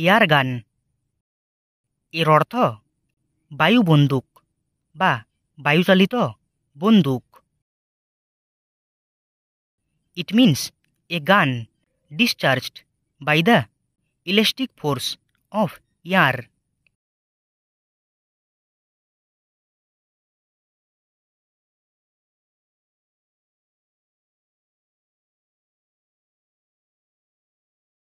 ইয়ার গান এর অর্থ বায়ু বন্দুক বা বায়ুচালিত বন্দুক ইট means a gun discharged by the elastic force of year